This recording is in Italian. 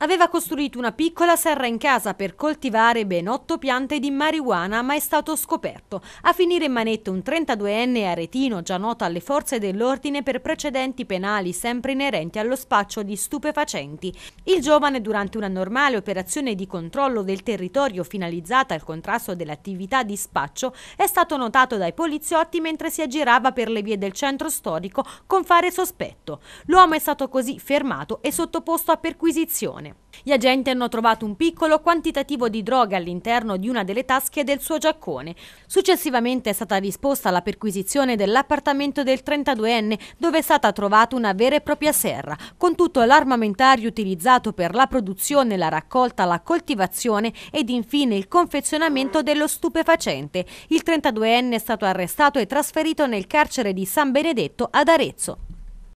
Aveva costruito una piccola serra in casa per coltivare ben otto piante di marijuana, ma è stato scoperto. A finire in manette un 32enne aretino già noto alle forze dell'ordine per precedenti penali sempre inerenti allo spaccio di stupefacenti. Il giovane, durante una normale operazione di controllo del territorio finalizzata al contrasto dell'attività di spaccio, è stato notato dai poliziotti mentre si aggirava per le vie del centro storico con fare sospetto. L'uomo è stato così fermato e sottoposto a perquisizione. Gli agenti hanno trovato un piccolo quantitativo di droga all'interno di una delle tasche del suo giaccone. Successivamente è stata disposta la perquisizione dell'appartamento del 32enne dove è stata trovata una vera e propria serra, con tutto l'armamentario utilizzato per la produzione, la raccolta, la coltivazione ed infine il confezionamento dello stupefacente. Il 32enne è stato arrestato e trasferito nel carcere di San Benedetto ad Arezzo.